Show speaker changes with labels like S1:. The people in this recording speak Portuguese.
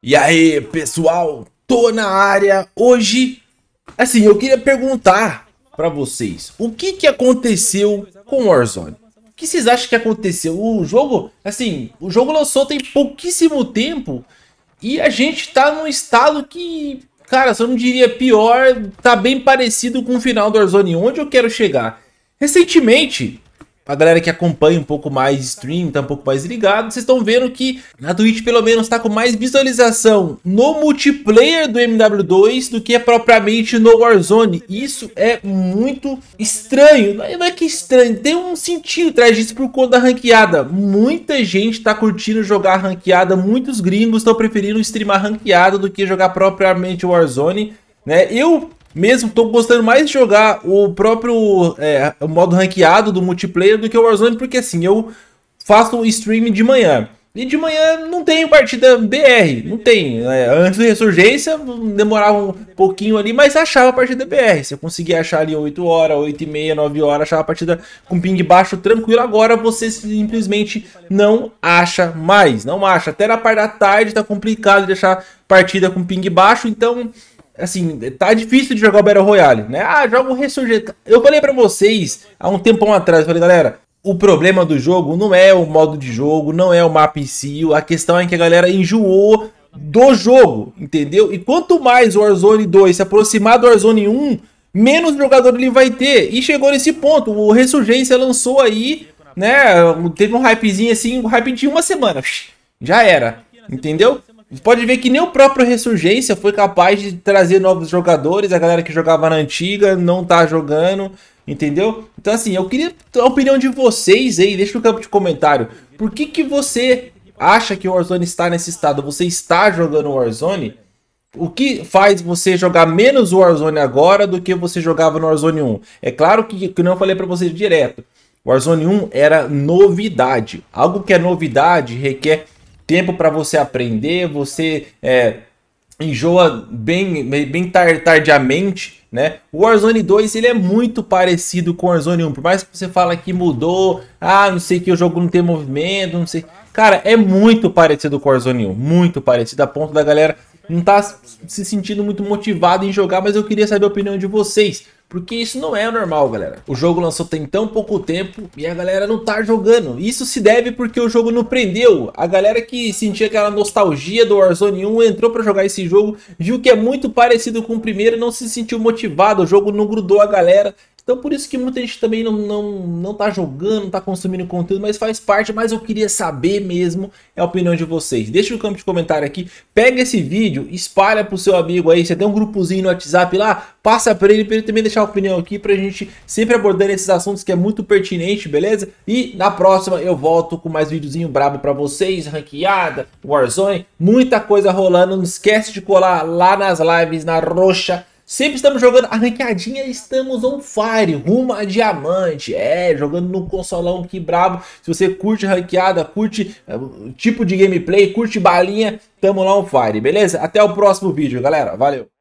S1: E aí, pessoal, tô na área hoje. Assim, eu queria perguntar para vocês, o que que aconteceu com Warzone? O que vocês acham que aconteceu? O jogo, assim, o jogo lançou tem pouquíssimo tempo e a gente tá num estado que, cara, se eu não diria pior, tá bem parecido com o final do Warzone. Onde eu quero chegar? Recentemente, a galera que acompanha um pouco mais stream, tá um pouco mais ligado, vocês estão vendo que na Twitch pelo menos tá com mais visualização no multiplayer do MW2 do que é propriamente no Warzone. Isso é muito estranho. É, não é que estranho, tem um sentido atrás disso por conta da ranqueada. Muita gente tá curtindo jogar ranqueada, muitos gringos estão preferindo streamar ranqueada do que jogar propriamente Warzone. Né? Eu mesmo tô gostando mais de jogar o próprio é, o modo ranqueado do multiplayer do que o Warzone, porque assim, eu faço stream de manhã. E de manhã não tem partida BR, não tem. É, antes da Ressurgência demorava um pouquinho ali, mas achava a partida BR. Se eu conseguia achar ali 8 horas, 8 e meia, 9 horas, achava a partida com ping baixo tranquilo. Agora você simplesmente não acha mais, não acha. Até na parte da tarde tá complicado de achar partida com ping baixo, então assim, tá difícil de jogar o Battle Royale, né? Ah, joga o Ressurgir. Eu falei para vocês há um tempão atrás, eu falei, galera, o problema do jogo não é o modo de jogo, não é o mapa em si, a questão é que a galera enjoou do jogo, entendeu? E quanto mais o Warzone 2 se aproximar do Warzone 1, menos jogador ele vai ter. E chegou nesse ponto, o Resurgência lançou aí, né, teve um hypezinho assim, um hype de uma semana, já era, entendeu? Pode ver que nem o próprio Ressurgência foi capaz de trazer novos jogadores, a galera que jogava na antiga não tá jogando, entendeu? Então assim, eu queria a opinião de vocês aí, deixa no campo de comentário. Por que que você acha que o Warzone está nesse estado? Você está jogando Warzone? O que faz você jogar menos Warzone agora do que você jogava no Warzone 1? É claro que, que não falei para vocês direto. Warzone 1 era novidade. Algo que é novidade requer tempo para você aprender, você é, enjoa bem, bem tar, tardiamente, né? O Warzone 2 ele é muito parecido com o Warzone 1, por mais que você fala que mudou, ah, não sei que o jogo não tem movimento, não sei. Cara, é muito parecido com o Warzone 1, muito parecido a ponto da galera não tá se sentindo muito motivado em jogar, mas eu queria saber a opinião de vocês. Porque isso não é normal, galera. O jogo lançou tem tão pouco tempo e a galera não tá jogando. Isso se deve porque o jogo não prendeu. A galera que sentia aquela nostalgia do Warzone 1 entrou para jogar esse jogo, viu que é muito parecido com o primeiro, não se sentiu motivado, o jogo não grudou a galera então por isso que muita gente também não, não, não tá jogando, não tá consumindo conteúdo, mas faz parte, mas eu queria saber mesmo a opinião de vocês. Deixa no campo de comentário aqui, pega esse vídeo, espalha pro seu amigo aí, você tem um grupozinho no WhatsApp lá, passa para ele, para ele também deixar a opinião aqui, pra gente sempre abordando esses assuntos que é muito pertinente, beleza? E na próxima eu volto com mais videozinho brabo para vocês, ranqueada, Warzone, muita coisa rolando, não esquece de colar lá nas lives, na roxa, Sempre estamos jogando arranqueadinha estamos on fire, rumo a diamante. É, jogando no consolão, que brabo. Se você curte ranqueada, curte é, tipo de gameplay, curte balinha, tamo lá on fire, beleza? Até o próximo vídeo, galera. Valeu!